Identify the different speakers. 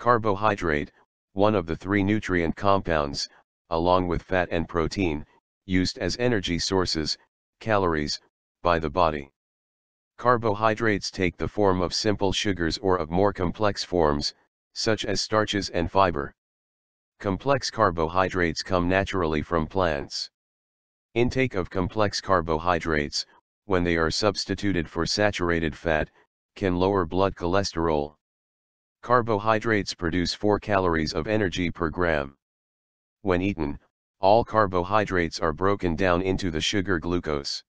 Speaker 1: Carbohydrate, one of the three nutrient compounds, along with fat and protein, used as energy sources, calories, by the body. Carbohydrates take the form of simple sugars or of more complex forms, such as starches and fiber. Complex carbohydrates come naturally from plants. Intake of complex carbohydrates, when they are substituted for saturated fat, can lower blood cholesterol, Carbohydrates produce 4 calories of energy per gram. When eaten, all carbohydrates are broken down into the sugar glucose.